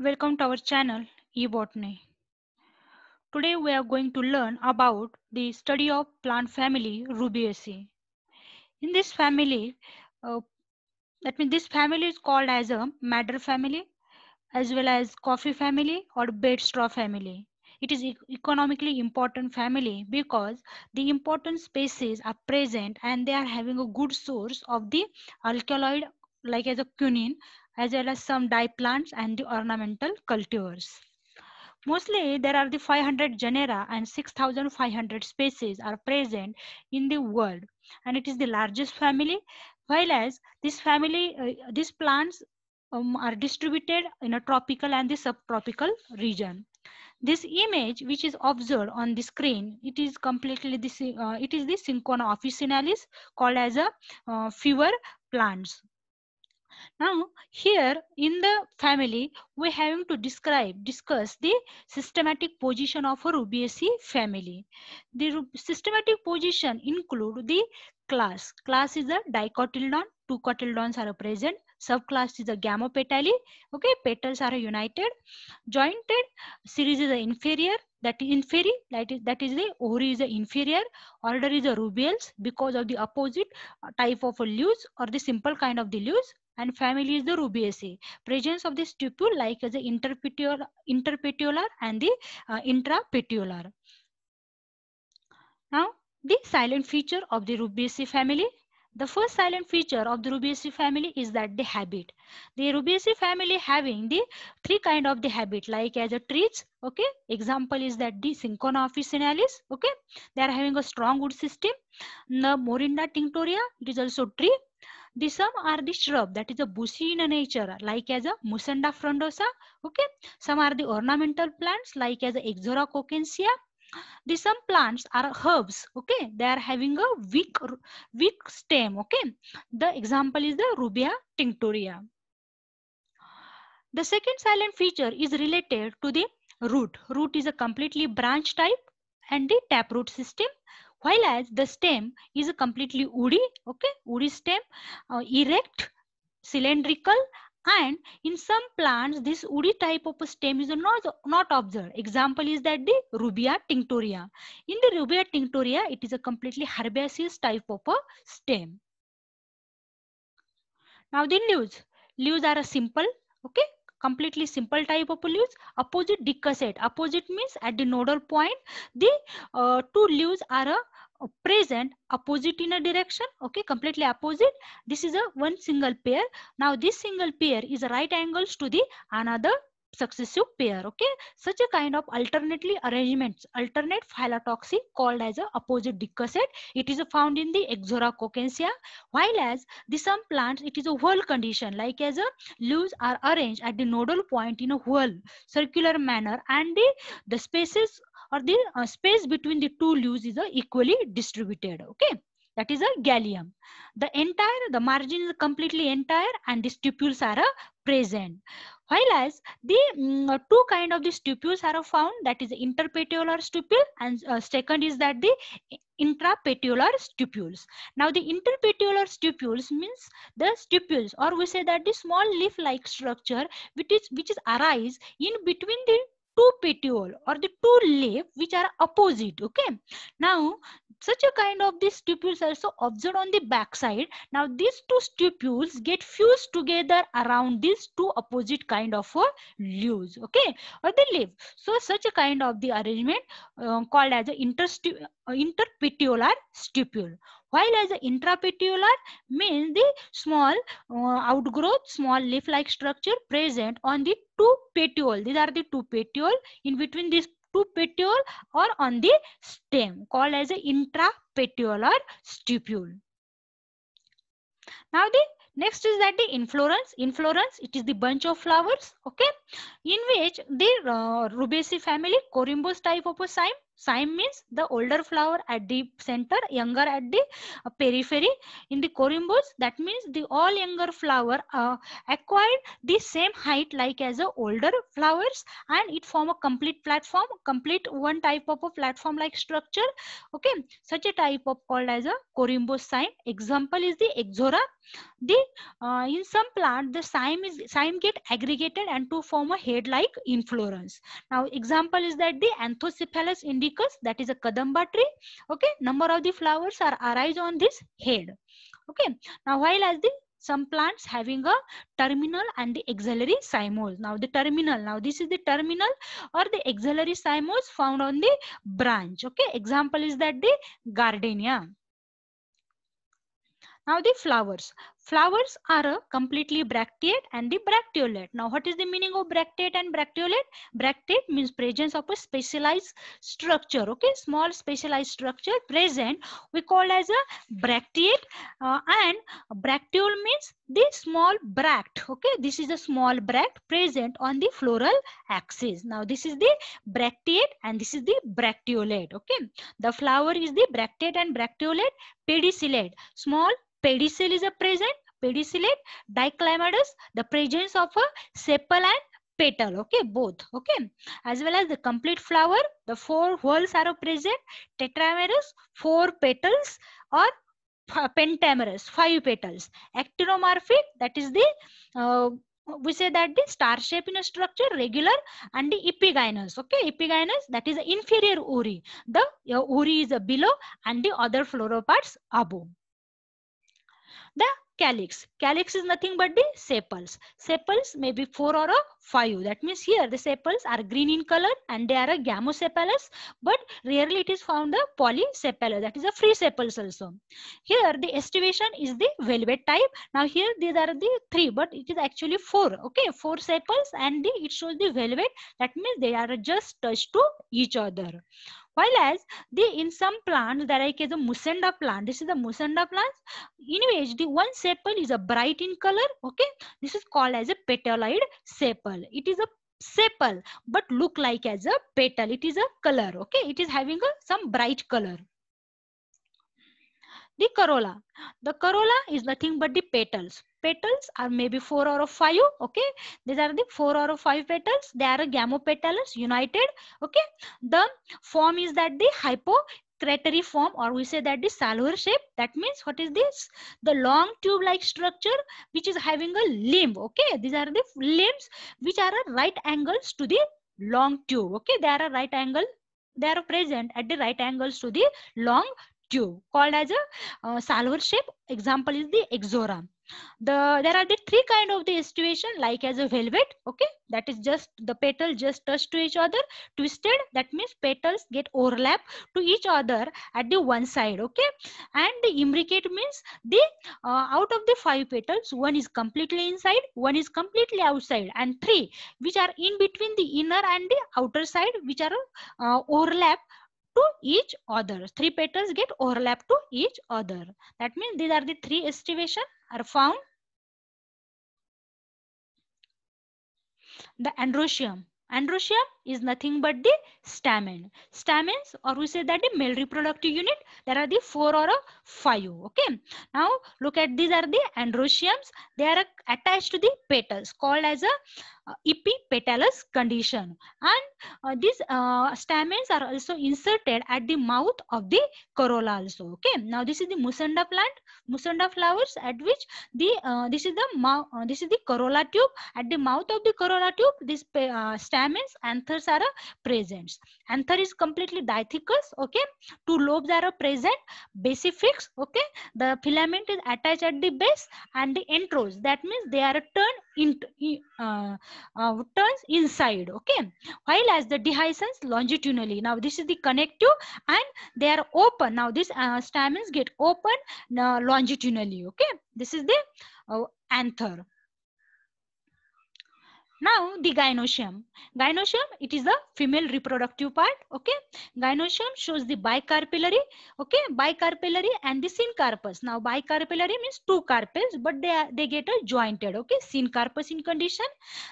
Welcome to our channel eBotany. Today we are going to learn about the study of plant family Rubiaceae. In this family, uh, that means this family is called as a madder family as well as coffee family or bed straw family. It is economically important family because the important species are present and they are having a good source of the alkaloid like as a quinine as well as some dye plants and the ornamental cultivars. Mostly there are the 500 genera and 6,500 species are present in the world and it is the largest family while as this family, uh, these plants um, are distributed in a tropical and the subtropical region. This image which is observed on the screen, it is completely, this, uh, it is the Syncona officinalis called as a uh, fever plants now here in the family, we having to describe, discuss the systematic position of a Rubiaceae family. The systematic position include the class. Class is a dicotyledon, two cotyledons are present subclass is a gamopetally. Okay, petals are united. Jointed series is the inferior. That is inferior, that is, that is the ori is the inferior, order is the rubials because of the opposite type of a leaves or the simple kind of the leaves and family is the rubiaceae. Presence of the stipule like as the interpetular, interpetiolar and the uh, intrapetular. Now, the silent feature of the rubiaceae family the first silent feature of the Rubiaceae family is that they habit. The Rubiaceae family having the three kind of the habit like as a trees, okay. Example is that the Syncona officinalis, okay. They are having a strong wood system. The Morinda tinctoria, it is also tree. The some are the shrub that is a bushy in a nature like as a Musanda frondosa, okay. Some are the ornamental plants like as a Ixora these some plants are herbs, okay? They are having a weak, weak stem, okay? The example is the Rubia tinctoria. The second silent feature is related to the root. Root is a completely branch type and the taproot system while as the stem is a completely woody, okay, woody stem, uh, erect, cylindrical and in some plants, this woody type of stem is not, not observed. Example is that the Rubia tinctoria. In the Rubia tinctoria, it is a completely herbaceous type of a stem. Now the leaves. Leaves are a simple, okay, completely simple type of leaves opposite decussate opposite means at the nodal point the uh, two leaves are a present opposite in a direction okay completely opposite this is a one single pair now this single pair is right angles to the another successive pair okay such a kind of alternately arrangements alternate phyllotoxy called as a opposite dicoset it is found in the exora coccinea while as the some plants it is a whorl condition like as a leaves are arranged at the nodal point in a whorl circular manner and the the spaces or the uh, space between the two leaves is uh, equally distributed. Okay, that is a uh, gallium. The entire, the margin is completely entire and the stipules are uh, present. While as the mm, uh, two kind of the stipules are found that is interpetiolar stipule and uh, second is that the intrapetiolar stipules. Now the interpetiolar stipules means the stipules or we say that the small leaf like structure which is which is arise in between the two petiole or the two leaf which are opposite okay now such a kind of these stipules are also observed on the backside now these two stipules get fused together around these two opposite kind of leaves okay or the leaf so such a kind of the arrangement uh, called as an interstipular uh, stipule while as a intrapetular means the small uh, outgrowth small leaf like structure present on the two petiole these are the two petiole in between these two petiole or on the stem called as a intrapetular stipule now the Next is that the inflorescence. Inflorescence, it is the bunch of flowers, okay, in which the uh, rubaceae family, corymbos type of a cyme, Cyme means the older flower at the center, younger at the uh, periphery. In the corymbos, that means the all younger flower uh, acquired the same height like as the older flowers and it form a complete platform, complete one type of a platform like structure. Okay, such a type of called as a corymbos cyme. Example is the exora. The, uh, in some plant, the cyme, is, cyme get aggregated and to form a head like inflorescence. Now example is that the anthocephalus in the because that is a kadamba tree okay number of the flowers are arise on this head okay now while as the some plants having a terminal and the axillary cymoles. Now the terminal, now this is the terminal or the axillary cymoles found on the branch. Okay, example is that the gardenia. Now the flowers. Flowers are a completely bracteate and the bracteolate. Now, what is the meaning of bracteate and bracteolate? Bracteate means presence of a specialized structure, okay? Small specialized structure present, we call as a bracteate uh, and bracteole means the small bract, okay? This is a small bract present on the floral axis. Now, this is the bracteate and this is the bracteolate, okay? The flower is the bracteate and bracteolate pedicellate, small pedicel is a present, pedicellate, diclymidus, the presence of a sepal and petal, okay, both, okay. As well as the complete flower, the four whorls are present, tetramerous, four petals or pentamerous, five petals. Actinomorphic, that is the uh, we say that the star shape in a structure regular and the epigynous okay epigynous that is inferior ori the ori is below and the other floral parts above the calyx. Calyx is nothing but the sepals. Sepals may be four or a five. That means here the sepals are green in color and they are a gamosepalous. but rarely it is found a polysepalous. That is a free sepals also. Here the estivation is the velvet type. Now here these are the three, but it is actually four. Okay, four sepals and the, it shows the velvet. That means they are just touched to each other. While as the in some plants, there like is a musenda plant. This is the musenda plant. In which the one sepal is a bright in color. Okay. This is called as a petaloid sepal. It is a sepal but look like as a petal. It is a color. Okay. It is having a, some bright color the corolla. The corolla is nothing but the petals. Petals are maybe four or five. Okay, these are the four or five petals. They are gamopetalous united. Okay, the form is that the hypo cratery form or we say that the salver shape that means what is this the long tube like structure which is having a limb okay these are the limbs which are right angles to the long tube okay they are a right angle they are present at the right angles to the long tube called as a uh, salver shape. Example is the exora. The there are the three kind of the situation like as a velvet. Okay, that is just the petal just touch to each other, twisted. That means petals get overlap to each other at the one side. Okay, and the imbricate means the uh, out of the five petals, one is completely inside, one is completely outside, and three which are in between the inner and the outer side, which are uh, overlap to each other. Three petals get overlap to each other. That means these are the three estivation are found. The androsium. Androsium is nothing but the stamen. Stamens or we say that the male reproductive unit, there are the four or five, okay. Now look at these are the androeciums. They are uh, attached to the petals called as a uh, epipetalous condition. And uh, these uh, stamens are also inserted at the mouth of the corolla also, okay. Now this is the musanda plant, musanda flowers at which the, uh, this is the mouth, uh, this is the corolla tube. At the mouth of the corolla tube, these stamens, anther others are present. Anther is completely diathecous, okay? Two lobes are present, basifix, okay? The filament is attached at the base and the entros. That means they are turned in, uh, uh, turns inside, okay? While as the dehiscence longitudinally. Now this is the connective and they are open. Now these uh, stamens get open uh, longitudinally, okay? This is the uh, anther. Now the gynosium. Gynosium, it is the female reproductive part. Okay. Gynosium shows the bicarpillary. Okay. Bicarpillary and the syncarpus. Now bicarpillary means two carpels, but they are, they get a jointed. Okay. Syncarpus in condition.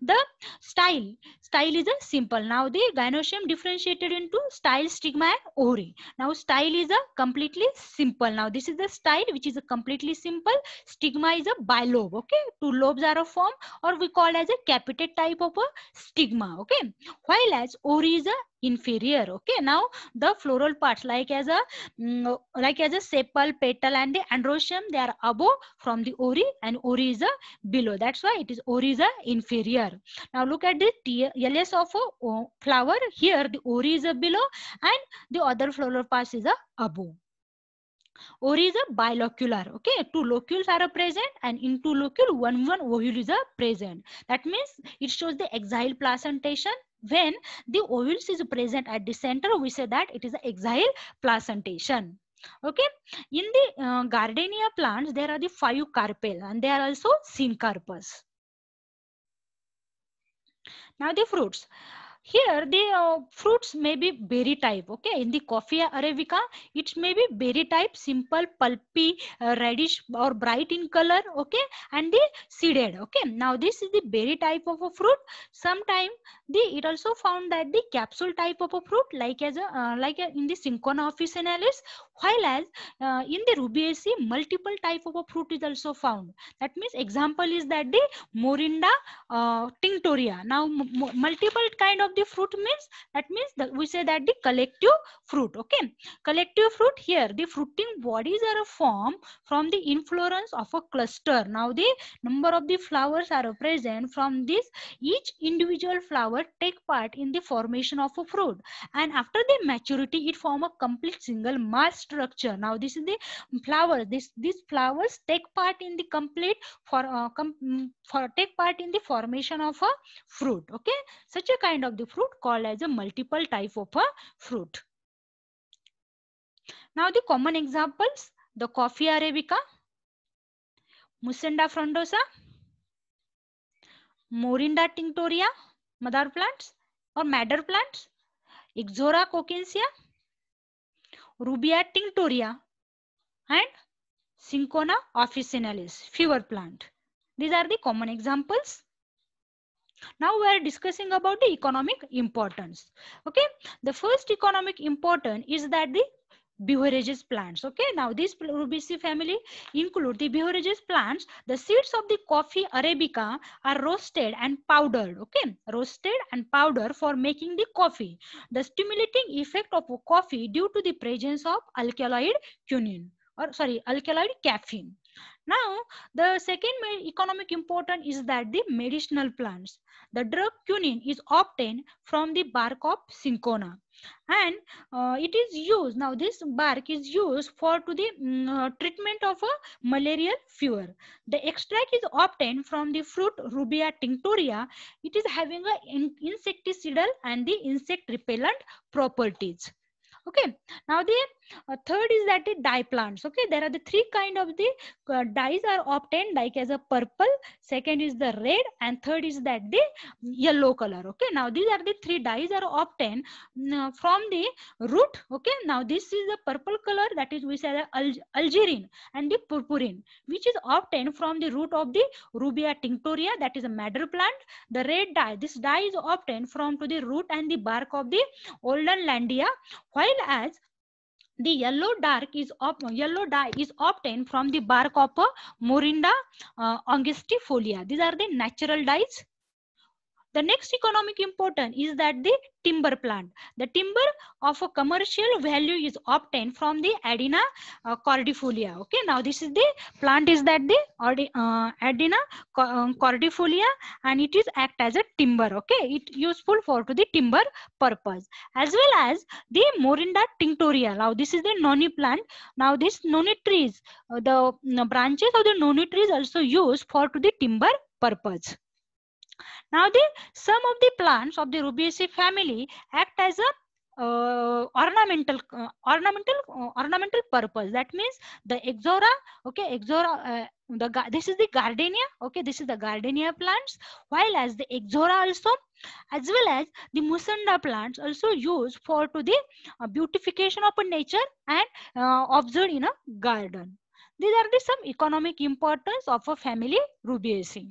The style. Style is a simple. Now the gynosium differentiated into style, stigma and ovary. Now style is a completely simple. Now this is the style which is a completely simple. Stigma is a bilobe. Okay. Two lobes are a form or we call as a capitate type of a stigma okay while as ore is a inferior okay now the floral parts like as a mm, like as a sepal petal and the androecium they are above from the ori and ori is a below that's why it is ori is a inferior now look at the ls of a uh, flower here the ori is a below and the other floral parts is a above or is a bilocular. Okay, two locules are present and in two locule, one one ovule is present. That means it shows the exile placentation. When the ovules is present at the center, we say that it is the exile placentation okay in the uh, gardenia plants there are the five carpel and they are also syncarpus now the fruits here the uh, fruits may be berry type okay in the coffea arabica it may be berry type simple pulpy uh, reddish or bright in color okay and the seeded okay now this is the berry type of a fruit sometime the it also found that the capsule type of a fruit like as a, uh, like a, in the syncona officinalis while as uh, in the rubiaceae multiple type of a fruit is also found that means example is that the morinda uh, tinctoria now multiple kind of the collective fruit means that means that we say that the collective fruit okay collective fruit here the fruiting bodies are formed from the inflorescence of a cluster now the number of the flowers are present from this each individual flower take part in the formation of a fruit and after the maturity it form a complete single mass structure now this is the flower this these flowers take part in the complete for uh, com mm, for take part in the formation of a fruit okay such a kind of the fruit called as a multiple type of a fruit. Now the common examples, the coffee arabica, Musenda frondosa, Morinda tinctoria, mother plants or madder plants, Ixora coccinea, Rubia tinctoria and syncona officinalis, fever plant. These are the common examples. Now we are discussing about the economic importance. Okay, the first economic importance is that the beverages plants okay now this rubiaceae family include the beverages plants the seeds of the coffee arabica are roasted and powdered okay roasted and powdered for making the coffee the stimulating effect of coffee due to the presence of alkaloid quinine or sorry alkaloid caffeine now, the second economic important is that the medicinal plants. The drug quinine is obtained from the bark of cinchona and uh, it is used. Now, this bark is used for to the mm, uh, treatment of a malarial fever. The extract is obtained from the fruit Rubia tinctoria. It is having a insecticidal and the insect repellent properties okay now the uh, third is that the dye plants okay there are the three kind of the uh, dyes are obtained like as a purple second is the red and third is that the yellow color okay now these are the three dyes are obtained mm, uh, from the root okay now this is the purple color that is we say the algerine and the purpurin which is obtained from the root of the rubia tinctoria that is a madder plant the red dye this dye is obtained from to the root and the bark of the olden landia while as the yellow dark is yellow dye is obtained from the bark of a uh, morinda uh, angustifolia these are the natural dyes the next economic important is that the timber plant. The timber of a commercial value is obtained from the Adena uh, cordifolia. Okay, now this is the plant is that the uh, Adena um, cordifolia and it is act as a timber. Okay, it useful for to the timber purpose as well as the Morinda tinctoria. Now this is the noni plant. Now this noni trees, uh, the mm, branches of the noni trees also used for to the timber purpose. Now the some of the plants of the Rubiaceae family act as a uh, ornamental uh, ornamental uh, ornamental purpose that means the exora okay exora uh, the this is the gardenia okay this is the gardenia plants while as the exora also as well as the musanda plants also used for to the uh, beautification of nature and uh, observed in a garden these are the some economic importance of a family rubiaceae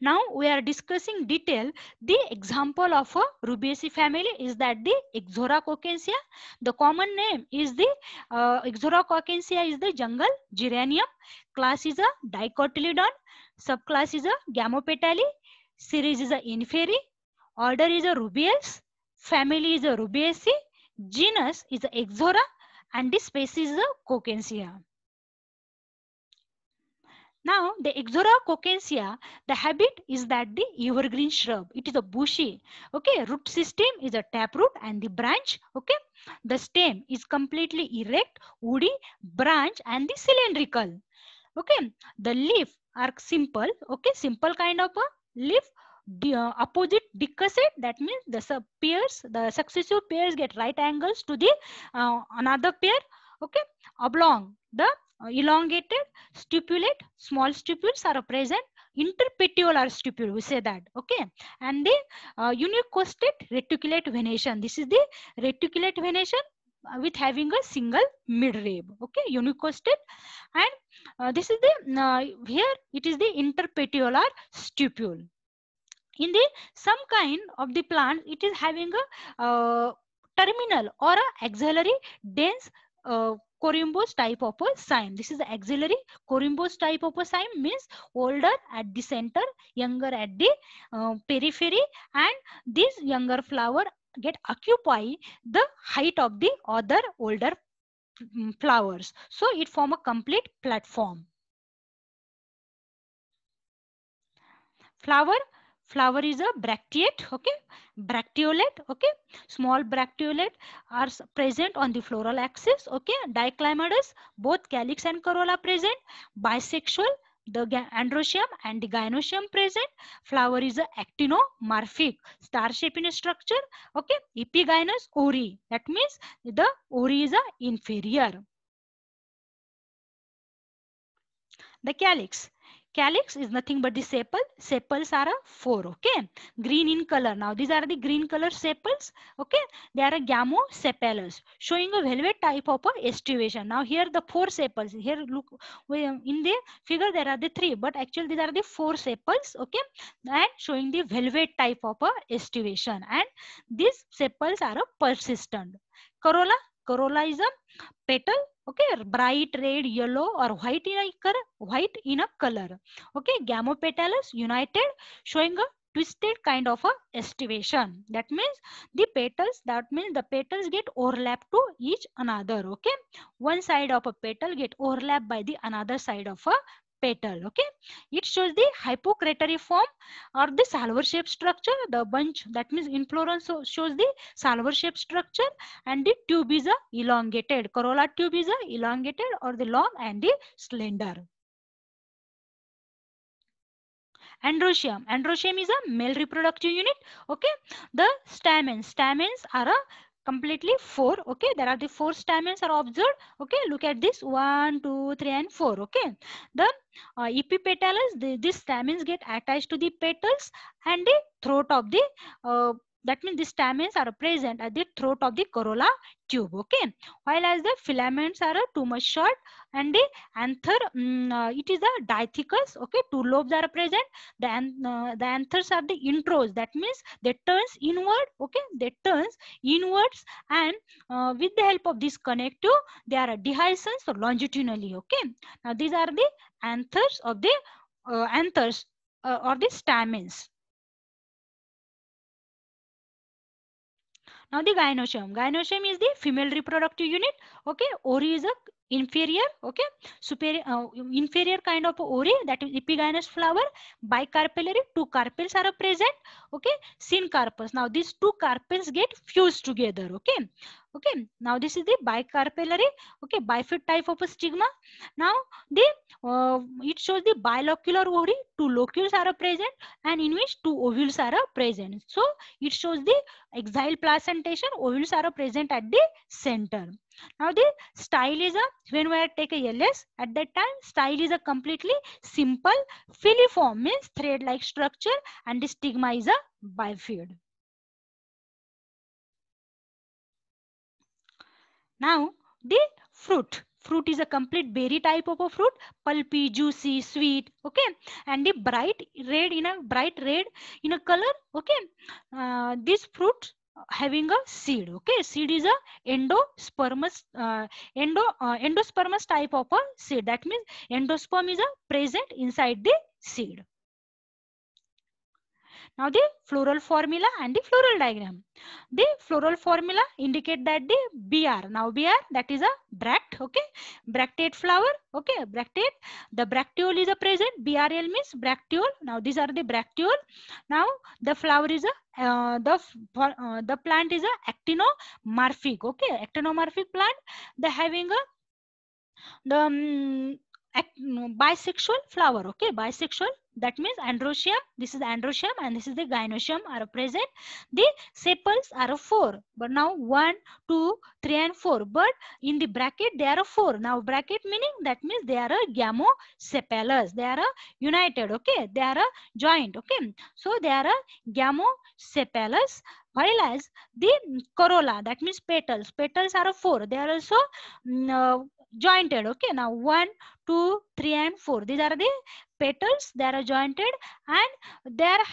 now we are discussing detail. The example of a Rubiaceae family is that the Ixoracoccasia. The common name is the uh, Ixoracoccasia is the jungle geranium. Class is a dicotyledon. Subclass is a Gamopetali. Series is a Inferi. Order is a Rubiaceae. Family is a Rubiaceae. Genus is a Ixora and the species is a Coccasia. Now the Exora cocacea, the habit is that the evergreen shrub. It is a bushy. Okay, root system is a taproot and the branch. Okay, the stem is completely erect, woody, branch and the cylindrical. Okay, the leaf are simple. Okay, simple kind of a leaf. The uh, opposite decussate that means the sub pairs, the successive pairs get right angles to the uh, another pair. Okay, oblong. The elongated stipulate small stipules are present interpetiolar stipule we say that okay and the uh, unicostate reticulate venation this is the reticulate venation with having a single midrib okay unicostate and uh, this is the uh, here it is the interpetiolar stipule in the some kind of the plant it is having a uh, terminal or a axillary dense uh, Corymbos type of a sign. This is the axillary. Corymbos type of a sign means older at the center, younger at the uh, periphery and this younger flower get occupy the height of the other older mm, flowers. So it form a complete platform. Flower flower is a bracteate, okay? Bracteolate, okay? Small bracteolate are present on the floral axis, okay? Diclymodus, both calyx and corolla present, bisexual, the androecium and the gynoecium present. Flower is a actinomorphic, star-shaped in structure, okay? Epigynous ori, that means the ori is a inferior. The calyx. Calyx is nothing but the sepal. Sepals are a four, okay? Green in color. Now, these are the green color sepals, okay? They are a gamosepalus, showing a velvet type of a estivation. Now, here the four sepals. Here, look, in the figure there are the three, but actually these are the four sepals, okay? And showing the velvet type of a estivation. And these sepals are a persistent. Corolla, corolla is a petal okay bright red yellow or white in a color white in a color okay gamopetalous united showing a twisted kind of a estivation that means the petals that means the petals get overlap to each another okay one side of a petal get overlap by the another side of a petal. Okay, it shows the hypocratory form or the salver shape structure. The bunch that means inflorescence so shows the salver shape structure, and the tube is a elongated. Corolla tube is a elongated or the long and the slender. Androecium. Androecium is a male reproductive unit. Okay. The stamens. Stamens are a completely four okay there are the four stamens are observed okay look at this one two three and four okay the uh, epipetalous the, these stamens get attached to the petals and the throat of the uh, that means the stamens are present at the throat of the corolla tube. Okay. While as the filaments are uh, too much short and the anther, um, uh, it is a dithecus. Okay. Two lobes are present. The, uh, the anthers are the intros. That means they turns inward. Okay. They turns inwards and uh, with the help of this connective, they are dehiscent so longitudinally. Okay. Now these are the anthers of the uh, anthers uh, or the stamens. Now the gynoecium. Gynoecium is the female reproductive unit. Okay, ovary is a inferior. Okay, superior uh, inferior kind of ovary that is epigynous flower. Bicarpellary two carpels are present. Okay, syncarpus. Now these two carpels get fused together. Okay, okay now this is the bicarpellary okay bifid type of a stigma now the uh, it shows the bilocular ovary two locules are present and in which two ovules are present so it shows the exile placentation ovules are present at the center now the style is a when we take a ls at that time style is a completely simple filiform means thread like structure and the stigma is a bifid Now the fruit. Fruit is a complete berry type of a fruit, pulpy, juicy, sweet, okay? And the bright red, in a bright red in a color, okay? Uh, this fruit having a seed okay seed is a endospermous uh, endo uh, endospermous type of a seed that means endosperm is a present inside the seed now the floral formula and the floral diagram. The floral formula indicate that the BR. Now BR that is a bract, okay? Bractate flower, okay? Bractate. The bractiole is a present. BRL means bractiole. Now these are the bractiole. Now the flower is a, uh, the, uh, the plant is a actinomorphic, okay? Actinomorphic plant. the having a the um, mm, bisexual flower okay bisexual that means androecium, this is androecium and this is the gynoecium are present. The sepals are four. But now one, two, three and four. But in the bracket they are four. Now bracket meaning that means they are a gamosepalous. They are a united. Okay. They are a joint. Okay. So they are a gamosepalous while as the corolla that means petals petals are four they are also mm, uh, jointed okay now one two three and four these are the petals that are jointed and they are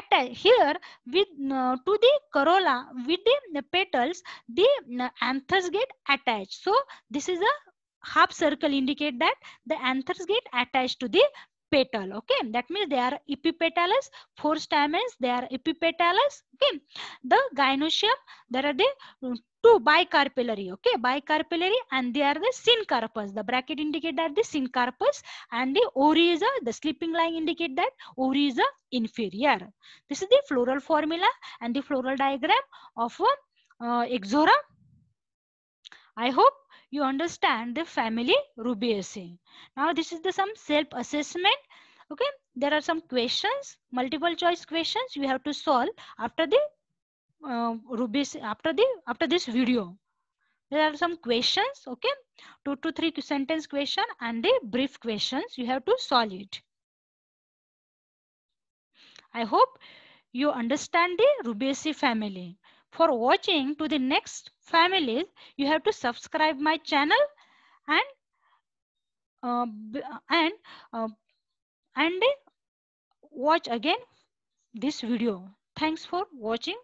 attached here with uh, to the corolla with the petals the uh, anthers get attached so this is a half circle indicate that the anthers get attached to the petal okay that means they are epipetalous four stamens they are epipetalous okay the gynoecium, there are the mm, two bicarpillary okay bicarpillary and they are the syncarpus the bracket indicate that the syncarpus and the oriza. the sleeping line indicate that oriza inferior this is the floral formula and the floral diagram of uh, exora i hope you understand the family Rubiaceae. Now this is the some self-assessment. Okay, there are some questions, multiple choice questions you have to solve after the uh, after the after this video. There are some questions, okay, two to three sentence question and the brief questions you have to solve it. I hope you understand the Rubiaceae family. For watching to the next families, you have to subscribe my channel and uh, and uh, and watch again this video. Thanks for watching.